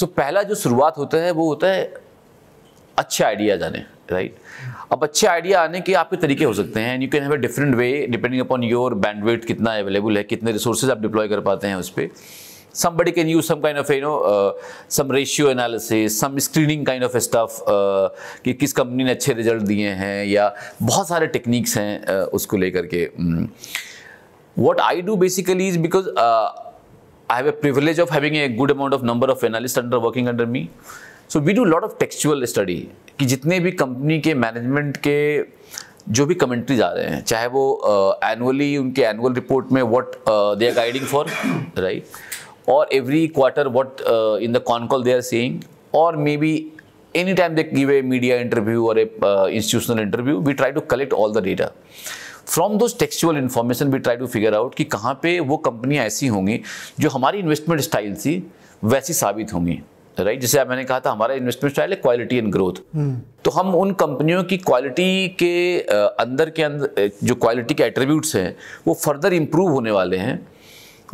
सो पहला जो शुरुआत होता है वो होता है अच्छे आइडियाज आने राइट अब अच्छे आइडिया आने के आपके तरीके हो सकते हैं you can have a different way depending upon your bandwidth कितना अवेलेबल है कितने रिसोर्सेज आप डिप्लॉय कर पाते हैं उस पर somebody can use some kind of you know some ratio analysis some screening kind of stuff कि किस कंपनी ने अच्छे रिजल्ट दिए हैं या बहुत सारे टेक्निक्स हैं uh, उसको लेकर के what I do basically is because I have a privilege of having a good amount of number of analysts under working under me. So we do lot of textual study कि जितने भी company के management के जो भी commentaries आ रहे हैं चाहे वो एनुअली uh, उनके एनुअल रिपोर्ट में what they are guiding for right और every quarter what in the con call they are seeing और maybe any time they give a media interview और a institutional interview we try to collect all the data from those textual information we try to figure out कि कहाँ पे वो कंपनियाँ ऐसी होंगी जो हमारी इन्वेस्टमेंट स्टाइल थी वैसी साबित होंगी राइट right? जैसे मैंने कहा था हमारा इन्वेस्टमेंट स्टाइल है क्वालिटी एंड ग्रोथ तो हम उन कंपनियों की क्वालिटी के अंदर के अंदर जो क्वालिटी के एट्रीब्यूट्स हैं वो फर्दर इम्प्रूव होने वाले हैं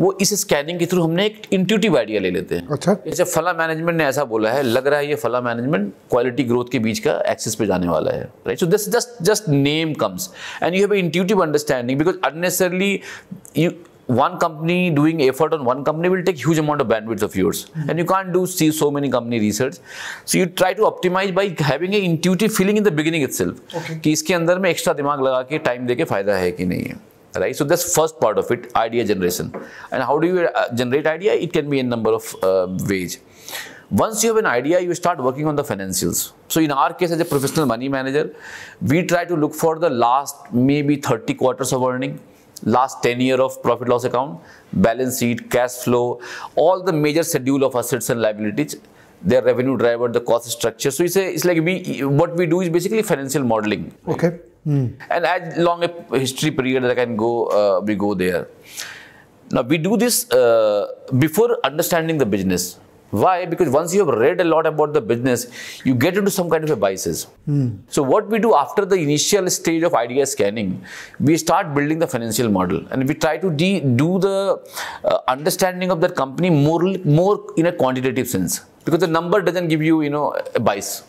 वो इस स्कैनिंग के थ्रू हमने एक इंट्यूटिव आइडिया ले लेते हैं अच्छा जैसे फला मैनेजमेंट ने ऐसा बोला है लग रहा है ये फला मैनेजमेंट क्वालिटी ग्रोथ के बीच का एक्सेस पे जाने वाला है right so this just just name comes and you have intuitive understanding because unnecessarily you one company doing effort on one company will take huge amount of bandwidth of yours mm -hmm. and you can't do see so many company research so you try to optimize by having a intuitive feeling in the beginning itself okay. ki iske andar mein extra dimag laga ke time deke fayda hai ki nahi है right? So that's first part of it, idea generation. And how do you uh, generate idea? It can be a number of uh, ways. Once you have an idea, you start working on the financials. So in our case, as a professional money manager, we try to look for the last maybe 30 quarters of earning, last 10 year of profit loss account, balance sheet, cash flow, all the major schedule of assets and liabilities, their revenue driver, the cost structure. So it's, a, it's like we, what we do is basically financial modeling. Okay. Mm. And as long a history period that I can go, uh, we go there. Now we do this uh, before understanding the business. Why? Because once you have read a lot about the business, you get into some kind of a biases. Mm. So what we do after the initial stage of idea scanning, we start building the financial model and we try to do the uh, understanding of that company more, more in a quantitative sense because the number doesn't give you, you know, a bias.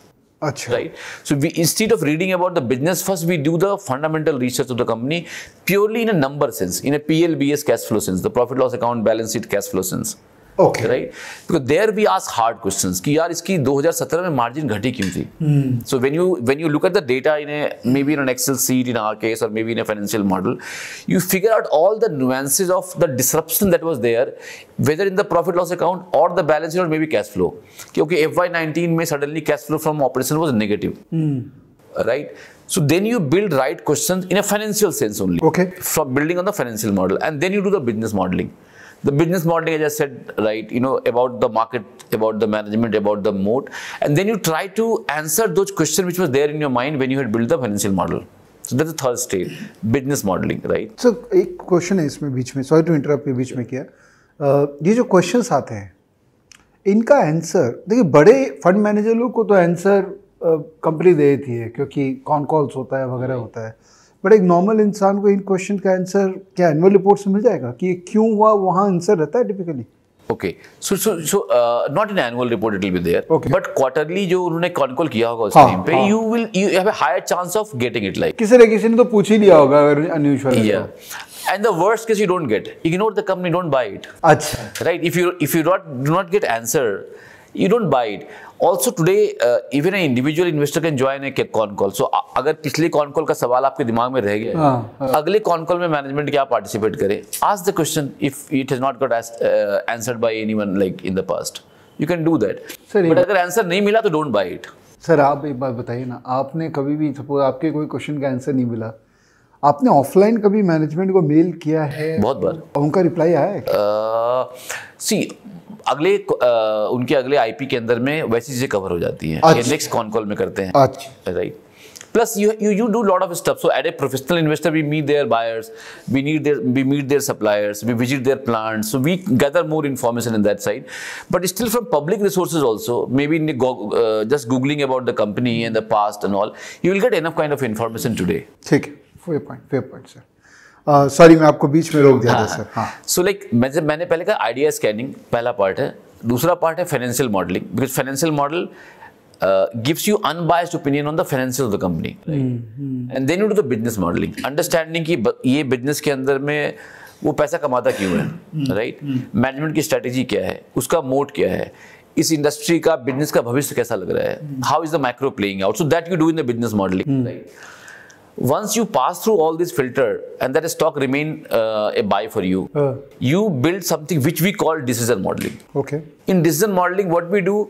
Achha. right? So we instead of reading about the business first, we do the fundamental research of the company purely in a number sense, in a PLBS cash flow sense, the profit loss account, balance sheet, cash flow sense. Okay right because there we ask hard questions कि यार इसकी 2017 में margin घटी क्यों थी so when you when you look at the data in a maybe in an excel sheet in our case और maybe in a financial model you figure out all the nuances of the disruption that was there whether in the profit loss account और the balance और maybe cash flow क्योंकि F Y nineteen में suddenly cash flow from operation was negative right So then you build right questions in a financial sense only. Okay. From building on the financial model, and then you do the business modeling. the business model as I said, right, you know, about the market, about the management, about the moat. And then you try to answer those questions which was there in your mind when you had built the financial model. So that's the third stage, business modeling, right? So a question is इसमें beech mein sorry to interrupt you beech mein kya Uh, ये जो questions aate hain इनका answer देखिए बड़े fund manager लोग को तो answer company दे देती है क्योंकि कॉन कॉल्स होता है वगैरह होता है बट एक नॉर्मल इंसान को इन क्वेश्चन का आंसर क्या एनुअल रिपोर्ट से मिल जाएगा कि क्यों हुआ वहाँ आंसर रहता है typically okay so so so not in annual report it will be there but quarterly जो उन्होंने कॉन कॉल किया होगा उस टाइम हाँ, पे you will you have a higher chance of getting it like किसी ने किसी ने तो पूछ ही लिया होगा अगर अनयूजुअल या and the worst case you don't get ignore the company don't buy it अच्छा right if you if you don't do not get answer you don't buy it also today even a individual investor can join a con call so अगर पिछले con call का सवाल आपके दिमाग में रह गया हाँ, हाँ। अगले कॉन कॉल में मैनेजमेंट क्या पार्टिसिपेट करे आज the question if it has not got answered by anyone like in the past you can do that but अगर आंसर नहीं मिला तो डोंट बाय इट सर आप एक बात बताइए ना आपने कभी भी सपोज आपके कोई क्वेश्चन का आंसर नहीं मिला आपने ऑफलाइन कभी मैनेजमेंट को मेल किया है बहुत बार उनका रिप्लाई आया सी अगले आ, उनके अगले आईपी के अंदर में वैसी चीजें कवर हो जाती हैं अच्छा। नेक्स्ट कॉन कॉल में करते हैं right plus you you you do lot of stuff so at a professional investor we meet their buyers we need their we meet their suppliers we visit their plants so we gather more information in that side but still from public resources also maybe in just googling about the company and the past and all you will get enough kind of information today ठीक है fair point fair point sir sorry मैं आपको बीच में रोक दिया था sir so like मैं जब मैंने पहले कहा आइडिया स्कैनिंग पहला पार्ट है दूसरा पार्ट है financial modelling because financial model gives you unbiased opinion on the financial of the company and then you do the business modelling understanding business कि ये बिजनेस के अंदर में वो पैसा कमाता क्यों है right hmm, management hmm, hmm. की स्ट्रेटेजी क्या है उसका मोड क्या है इस इंडस्ट्री का बिजनेस का भविष्य कैसा लग रहा है how is the micro playing out so that you do in the business modelling right once you pass through all this filter and that stock remain uh, a buy for you uh. you build something which we call decision modeling okay in decision modeling what we do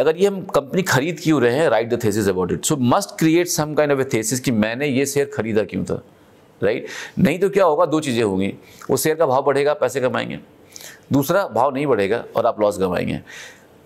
अगर ये हम company खरीद क्यों रहे हैं right the thesis about it so must create some kind of a thesis कि मैंने ये शेयर खरीदा क्यों था राइट right? नहीं तो क्या होगा दो चीज़ें होंगी वो शेयर का भाव बढ़ेगा पैसे कमाएंगे दूसरा भाव नहीं बढ़ेगा और आप लॉस कमाएंगे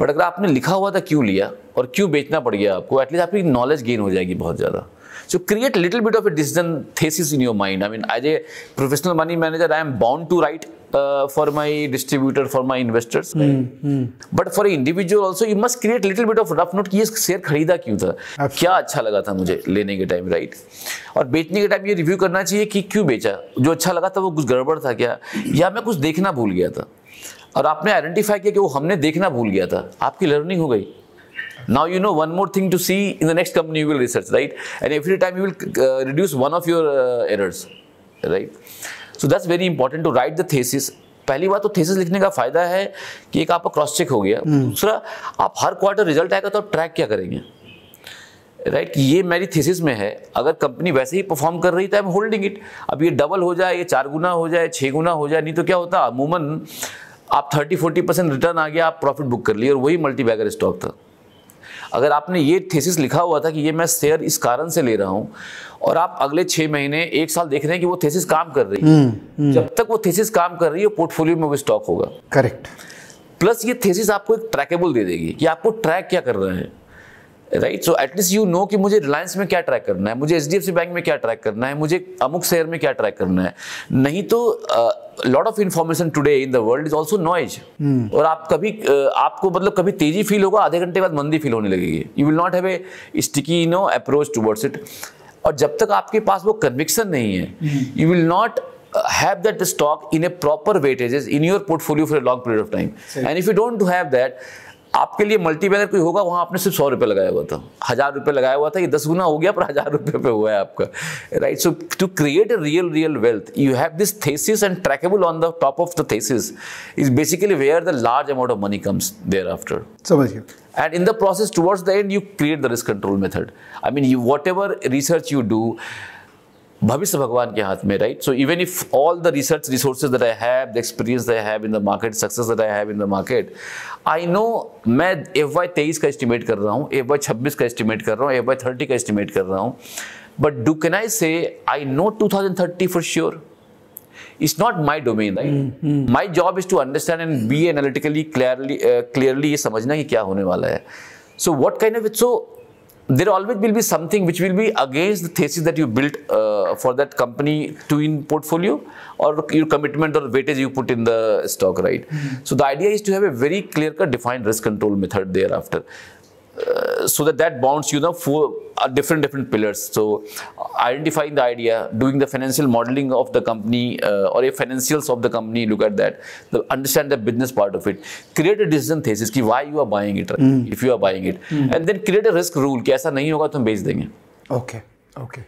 बट अगर आपने लिखा हुआ था क्यों लिया और क्यों बेचना पड़ गया आपको एटलीस्ट आपकी नॉलेज गेन हो जाएगी बहुत ज़्यादा So create little bit of a decision thesis in your mind. I mean, as a professional money manager, I am bound to write uh, for my distributor, for my investors. Right? Mm, mm. But for an individual also, you must create little bit of rough note कि ये share खरीदा क्यों था Absolutely. क्या अच्छा लगा था मुझे लेने के टाइम राइट और बेचने के टाइम ये रिव्यू करना चाहिए कि क्यों बेचा जो अच्छा लगा था वो कुछ गड़बड़ था क्या या मैं कुछ देखना भूल गया था और आपने आइडेंटिफाई किया कि वो हमने देखना भूल गया था आपकी लर्निंग हो गई Now you know one more thing to see in the next company you will research, right? And every time you will uh, reduce one of your uh, errors, right? So that's very important to write the thesis पहली बात तो thesis लिखने का फायदा है कि एक आपका क्रॉस चेक हो गया हम्म। दूसरा आप हर क्वार्टर रिजल्ट आएगा तो आप ट्रैक क्या करेंगे राइट right, ये मेरी थीसिस में है अगर कंपनी वैसे ही परफॉर्म कर रही तो आई एम होल्डिंग इट अब ये डबल हो जाए ये चार गुना हो जाए छः गुना हो जाए नहीं तो क्या होता अमूमन आप थर्टी फोर्टी परसेंट रिटर्न आ गया आप प्रॉफिट बुक कर लिए और वही मल्टी बैगर स्टॉक था अगर आपने ये थीसिस लिखा हुआ था कि ये मैं शेयर इस कारण से ले रहा हूँ और आप अगले छः महीने एक साल देख रहे हैं कि वो थीसिस काम कर रही है हम्म, हम्म। जब तक वो थीसिस काम कर रही है पोर्टफोलियो में वो स्टॉक होगा करेक्ट प्लस ये थीसिस आपको एक ट्रैकेबल दे देगी कि आपको ट्रैक क्या कर रहे हैं right so at least you know कि मुझे रिलायंस में क्या ट्रैक करना है मुझे एच डी बैंक में क्या ट्रैक करना है मुझे अमुक शेयर में क्या ट्रैक करना है नहीं तो lot of information today in the world is also noise और आप कभी uh, आपको मतलब कभी तेजी फील होगा आधे घंटे बाद मंदी फील होने लगेगी you will not have a sticky no approach towards it और जब तक आपके पास वो कन्विक्सन नहीं है you will not have that stock in a proper weightages in your portfolio for a long period of time and if you don't don't have that, आपके लिए मल्टीपैनर कोई होगा वहाँ आपने सिर्फ सौ रुपये लगाया हुआ था हज़ार रुपये लगाया हुआ था ये दस गुना हो गया पर हज़ार रुपये पे हुआ है आपका right so to create a real real wealth you have this thesis and trackable on the top of the thesis is basically where the large amount of money comes there after समझ and in the process towards the end you create the risk control method I mean you whatever research you do भविष्य भगवान के हाथ में right so even if all the research resources that I have the experience that I have in the market success that I have in the market I know मैं F Y तेईस का estimate कर रहा हूँ F Y छब्बीस का estimate कर रहा हूँ एफ वाई थर्टी का एस्टिमेट कर रहा हूँ but do can I say I know two thousand thirty for sure it's not my domain right my job is to understand and be analytically clearly clearly ये समझना कि क्या होने वाला है so what kind of it so there always will be something which will be against the thesis that you built uh, for that company to in portfolio or your commitment or weightage you put in the stock, right? Mm -hmm. So the idea is to have a very clear-cut defined risk control method thereafter. Uh, so that that bonds you know for uh, different different pillars so uh, identifying the idea doing the financial modeling of the company uh, or a financials of the company look at that the, understand the business part of it create a decision thesis ki why you are buying it right? mm. if you are buying it mm. and then create a risk rule ki aisa nahi hoga to hum bech denge okay okay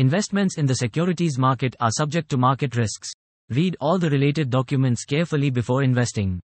Investments in the securities market are subject to market risks. Read all the related documents carefully before investing.